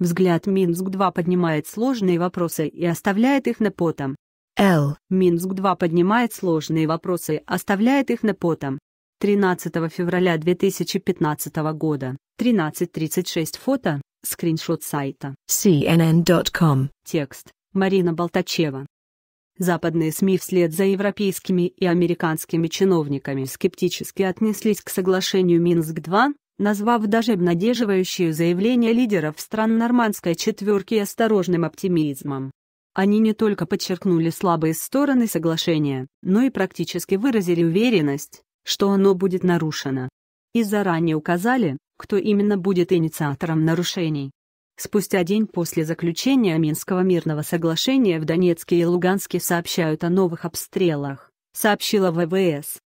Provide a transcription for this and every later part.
Взгляд Минск-2 поднимает сложные вопросы и оставляет их на потом. Л. Минск-2 поднимает сложные вопросы, оставляет их на потом. 13 февраля 2015 года, 13.36 фото, скриншот сайта. CNN.com. Текст. Марина Болтачева. Западные СМИ вслед за европейскими и американскими чиновниками скептически отнеслись к соглашению Минск-2, назвав даже обнадеживающие заявления лидеров стран нормандской четверки осторожным оптимизмом. Они не только подчеркнули слабые стороны соглашения, но и практически выразили уверенность, что оно будет нарушено. И заранее указали, кто именно будет инициатором нарушений. Спустя день после заключения Минского мирного соглашения в Донецке и Луганске сообщают о новых обстрелах, сообщила ВВС.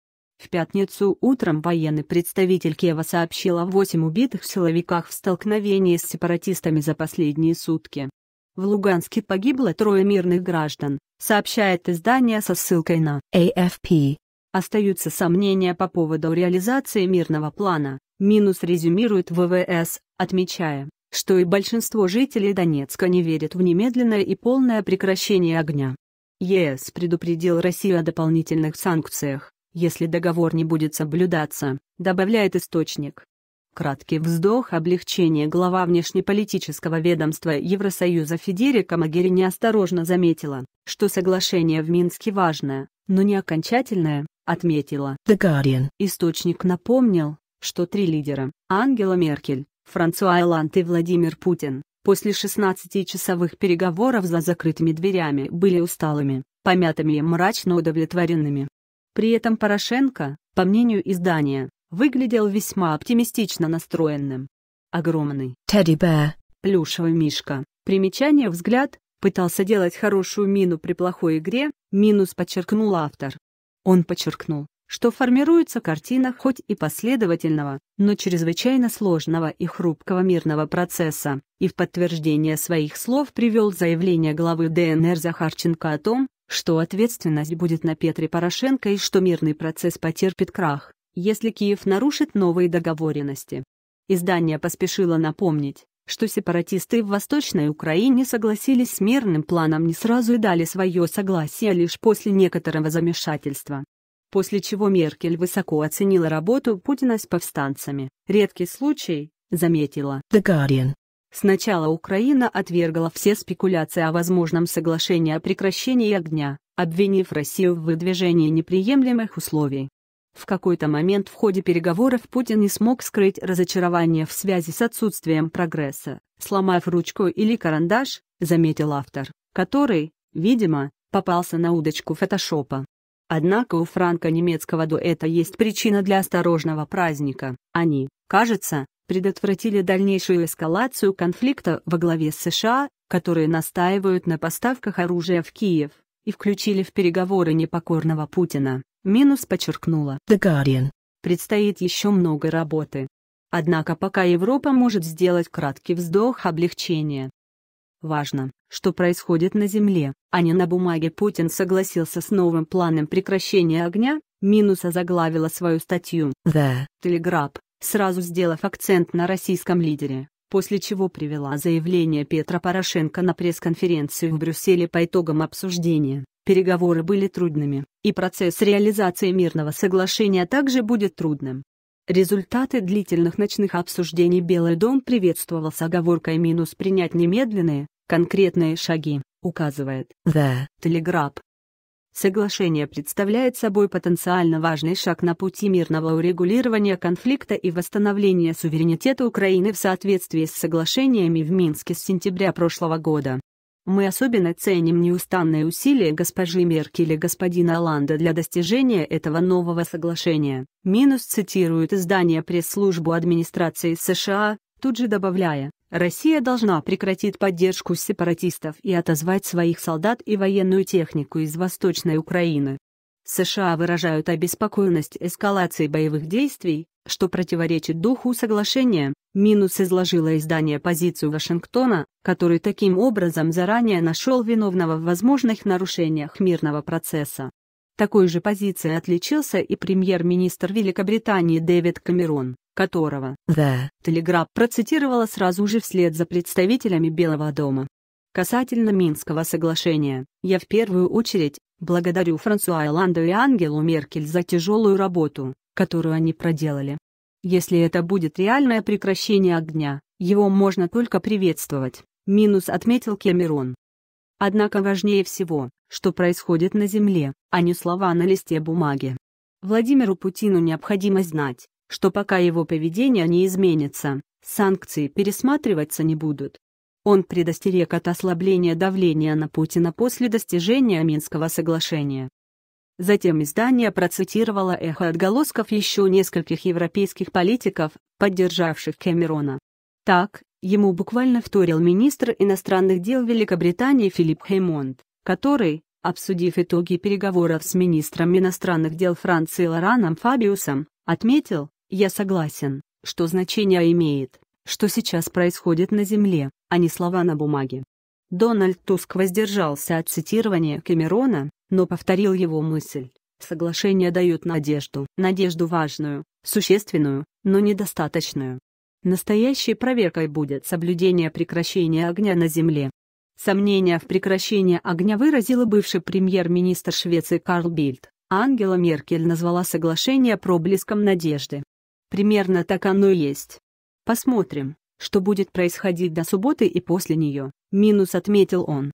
В пятницу утром военный представитель Киева сообщил о 8 убитых силовиках в столкновении с сепаратистами за последние сутки. В Луганске погибло трое мирных граждан, сообщает издание со ссылкой на AFP. Остаются сомнения по поводу реализации мирного плана, минус резюмирует ВВС, отмечая, что и большинство жителей Донецка не верят в немедленное и полное прекращение огня. ЕС предупредил Россию о дополнительных санкциях, если договор не будет соблюдаться, добавляет источник. Краткий вздох облегчения глава внешнеполитического ведомства Евросоюза Федерика Магери неосторожно заметила, что соглашение в Минске важное, но не окончательное, отметила. The Guardian. Источник напомнил, что три лидера – Ангела Меркель, Франсуа Айланд и Владимир Путин – после 16-часовых переговоров за закрытыми дверями были усталыми, помятыми и мрачно удовлетворенными. При этом Порошенко, по мнению издания, выглядел весьма оптимистично настроенным. Огромный «Тедди Бэр» плюшевый мишка. Примечание «Взгляд» пытался делать хорошую мину при плохой игре, минус подчеркнул автор. Он подчеркнул, что формируется картина хоть и последовательного, но чрезвычайно сложного и хрупкого мирного процесса, и в подтверждение своих слов привел заявление главы ДНР Захарченко о том, что ответственность будет на Петре Порошенко и что мирный процесс потерпит крах, если Киев нарушит новые договоренности. Издание поспешило напомнить, что сепаратисты в Восточной Украине согласились с мирным планом не сразу и дали свое согласие лишь после некоторого замешательства. После чего Меркель высоко оценила работу Путина с повстанцами. Редкий случай, заметила The Guardian. Сначала Украина отвергла все спекуляции о возможном соглашении о прекращении огня, обвинив Россию в выдвижении неприемлемых условий. В какой-то момент в ходе переговоров Путин не смог скрыть разочарование в связи с отсутствием прогресса, сломав ручку или карандаш, заметил автор, который, видимо, попался на удочку фотошопа. Однако у франко-немецкого дуэта есть причина для осторожного праздника. Они, кажется, предотвратили дальнейшую эскалацию конфликта во главе с США, которые настаивают на поставках оружия в Киев, и включили в переговоры непокорного Путина. Минус подчеркнула. The Guardian. Предстоит еще много работы. Однако пока Европа может сделать краткий вздох облегчения. Важно, что происходит на земле, а не на бумаге Путин согласился с новым планом прекращения огня, минус озаглавила свою статью The Telegraph сразу сделав акцент на российском лидере, после чего привела заявление Петра Порошенко на пресс-конференцию в Брюсселе по итогам обсуждения. Переговоры были трудными, и процесс реализации мирного соглашения также будет трудным. Результаты длительных ночных обсуждений Белый дом приветствовал с оговоркой минус принять немедленные, конкретные шаги, указывает The Telegraph. Соглашение представляет собой потенциально важный шаг на пути мирного урегулирования конфликта и восстановления суверенитета Украины в соответствии с соглашениями в Минске с сентября прошлого года. Мы особенно ценим неустанные усилия госпожи Меркель и господина Ланда для достижения этого нового соглашения. Минус цитирует издание пресс-службу администрации США, тут же добавляя, Россия должна прекратить поддержку сепаратистов и отозвать своих солдат и военную технику из Восточной Украины. США выражают обеспокоенность эскалацией боевых действий, что противоречит духу соглашения, минус изложило издание позицию Вашингтона, который таким образом заранее нашел виновного в возможных нарушениях мирного процесса. Такой же позицией отличился и премьер-министр Великобритании Дэвид Камерон которого The Telegraph процитировала сразу же вслед за представителями Белого дома. Касательно Минского соглашения, я в первую очередь благодарю Франсуа Оланду и Ангелу Меркель за тяжелую работу, которую они проделали. Если это будет реальное прекращение огня, его можно только приветствовать, минус отметил Кемерон. Однако важнее всего, что происходит на земле, а не слова на листе бумаги. Владимиру Путину необходимо знать, что пока его поведение не изменится, санкции пересматриваться не будут. Он предостерег от ослабления давления на Путина после достижения Минского соглашения. Затем издание процитировало эхо отголосков еще нескольких европейских политиков, поддержавших Кэмерона. Так, ему буквально вторил министр иностранных дел Великобритании Филипп Хеймонт, который, обсудив итоги переговоров с министром иностранных дел Франции Лораном Фабиусом, отметил, я согласен, что значение имеет, что сейчас происходит на Земле, а не слова на бумаге. Дональд Туск воздержался от цитирования Кэмерона, но повторил его мысль. соглашение дает надежду, надежду важную, существенную, но недостаточную. Настоящей проверкой будет соблюдение прекращения огня на земле. Сомнения в прекращении огня выразила бывший премьер-министр Швеции Карл Бильд. Ангела Меркель назвала соглашение проблеском надежды. Примерно так оно и есть. Посмотрим, что будет происходить до субботы и после нее, минус отметил он.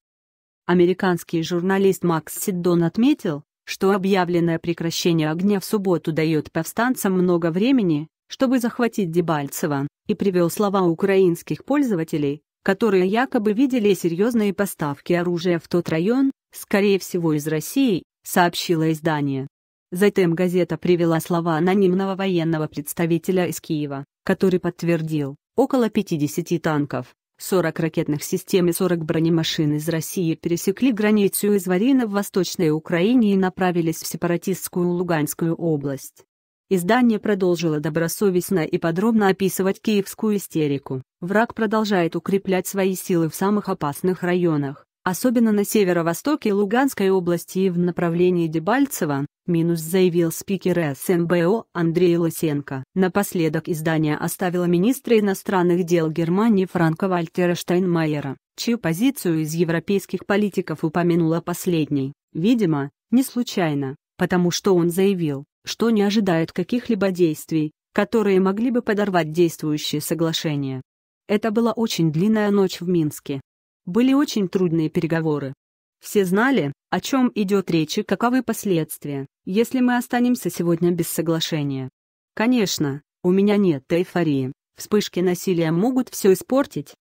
Американский журналист Макс Сиддон отметил, что объявленное прекращение огня в субботу дает повстанцам много времени, чтобы захватить Дебальцево, и привел слова украинских пользователей, которые якобы видели серьезные поставки оружия в тот район, скорее всего из России, сообщило издание. Затем газета привела слова анонимного военного представителя из Киева, который подтвердил, около 50 танков, 40 ракетных систем и 40 бронемашин из России пересекли границу из Варина в Восточной Украине и направились в сепаратистскую Луганскую область. Издание продолжило добросовестно и подробно описывать киевскую истерику. Враг продолжает укреплять свои силы в самых опасных районах особенно на северо-востоке Луганской области и в направлении Дебальцева, минус заявил спикер СМБО Андрей Лысенко. Напоследок издание оставило министра иностранных дел Германии Франка Вальтера Штайнмайера, чью позицию из европейских политиков упомянула последний, видимо, не случайно, потому что он заявил, что не ожидает каких-либо действий, которые могли бы подорвать действующие соглашения. Это была очень длинная ночь в Минске. Были очень трудные переговоры. Все знали, о чем идет речь и каковы последствия, если мы останемся сегодня без соглашения. Конечно, у меня нет эйфории, вспышки насилия могут все испортить.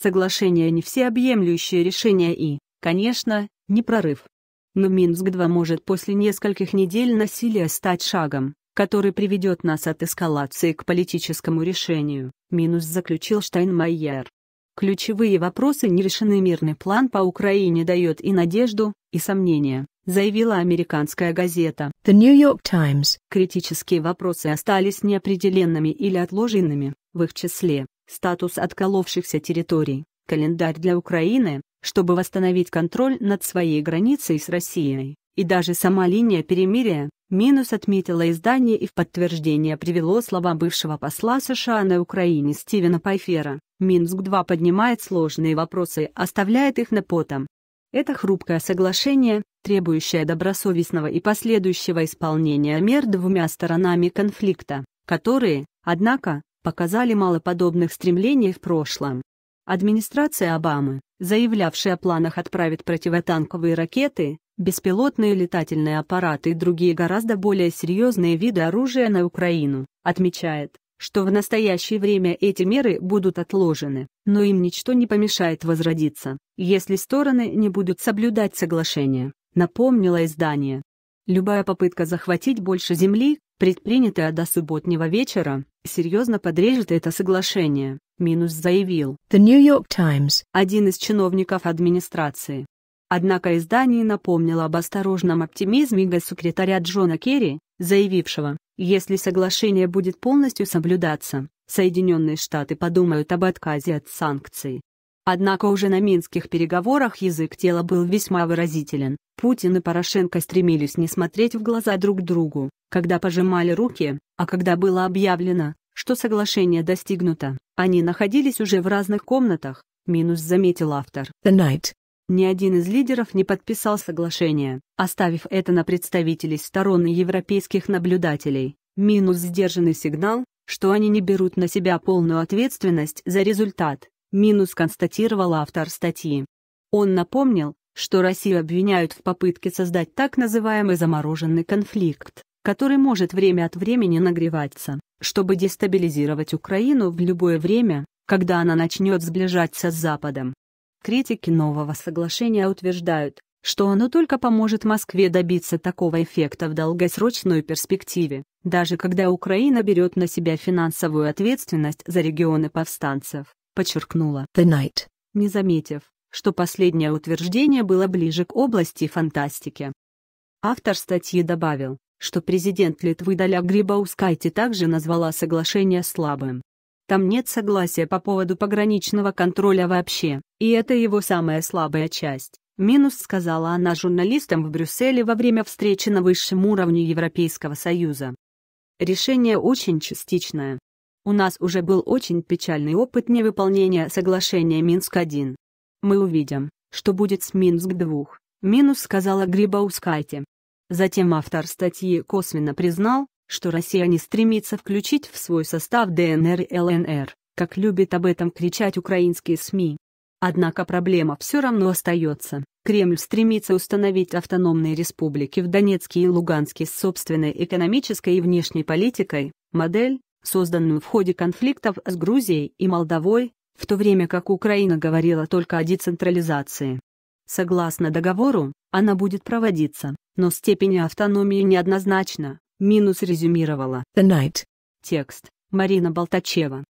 Соглашение не всеобъемлющее решение и, конечно, не прорыв. Но Минск-2 может после нескольких недель насилия стать шагом, который приведет нас от эскалации к политическому решению, минус заключил Штайнмайер. Ключевые вопросы не решены мирный план по Украине дает и надежду, и сомнения, заявила американская газета. The New York Times. Критические вопросы остались неопределенными или отложенными, в их числе статус отколовшихся территорий, календарь для Украины, чтобы восстановить контроль над своей границей с Россией, и даже сама линия перемирия, минус отметила издание и в подтверждение привело слова бывшего посла США на Украине Стивена Пайфера. Минск-2 поднимает сложные вопросы, оставляет их на потом. Это хрупкое соглашение, требующее добросовестного и последующего исполнения мер двумя сторонами конфликта, которые, однако, показали малоподобных стремлений в прошлом. Администрация Обамы, заявлявшая о планах отправить противотанковые ракеты, беспилотные летательные аппараты и другие гораздо более серьезные виды оружия на Украину, отмечает, что в настоящее время эти меры будут отложены, но им ничто не помешает возродиться, если стороны не будут соблюдать соглашение, напомнило издание. Любая попытка захватить больше земли, предпринятая до субботнего вечера, серьезно подрежет это соглашение, Минус заявил The New York Times, один из чиновников администрации. Однако издание напомнило об осторожном оптимизме госсекретаря Джона Керри, заявившего, если соглашение будет полностью соблюдаться, Соединенные Штаты подумают об отказе от санкций. Однако уже на минских переговорах язык тела был весьма выразителен. Путин и Порошенко стремились не смотреть в глаза друг другу, когда пожимали руки, а когда было объявлено, что соглашение достигнуто, они находились уже в разных комнатах, минус заметил автор. The night ни один из лидеров не подписал соглашение, оставив это на представителей сторон и европейских наблюдателей. Минус сдержанный сигнал, что они не берут на себя полную ответственность за результат, минус констатировал автор статьи. Он напомнил, что Россию обвиняют в попытке создать так называемый замороженный конфликт, который может время от времени нагреваться, чтобы дестабилизировать Украину в любое время, когда она начнет сближаться с Западом. Критики нового соглашения утверждают, что оно только поможет Москве добиться такого эффекта в долгосрочной перспективе, даже когда Украина берет на себя финансовую ответственность за регионы повстанцев, подчеркнула The Night, не заметив, что последнее утверждение было ближе к области фантастики. Автор статьи добавил, что президент Литвы Даля Грибаускайте также назвала соглашение слабым, там нет согласия по поводу пограничного контроля вообще, и это его самая слабая часть. Минус сказала она журналистам в Брюсселе во время встречи на высшем уровне Европейского Союза. Решение очень частичное. У нас уже был очень печальный опыт невыполнения соглашения Минск-1. Мы увидим, что будет с Минск-2, минус сказала Грибаускайте. Затем автор статьи косвенно признал, что Россия не стремится включить в свой состав ДНР и ЛНР, как любят об этом кричать украинские СМИ. Однако проблема все равно остается. Кремль стремится установить автономные республики в Донецке и Луганске с собственной экономической и внешней политикой, модель, созданную в ходе конфликтов с Грузией и Молдовой, в то время как Украина говорила только о децентрализации. Согласно договору, она будет проводиться, но степень автономии неоднозначна, Минус резюмировала. The Night. Текст. Марина Болтачева.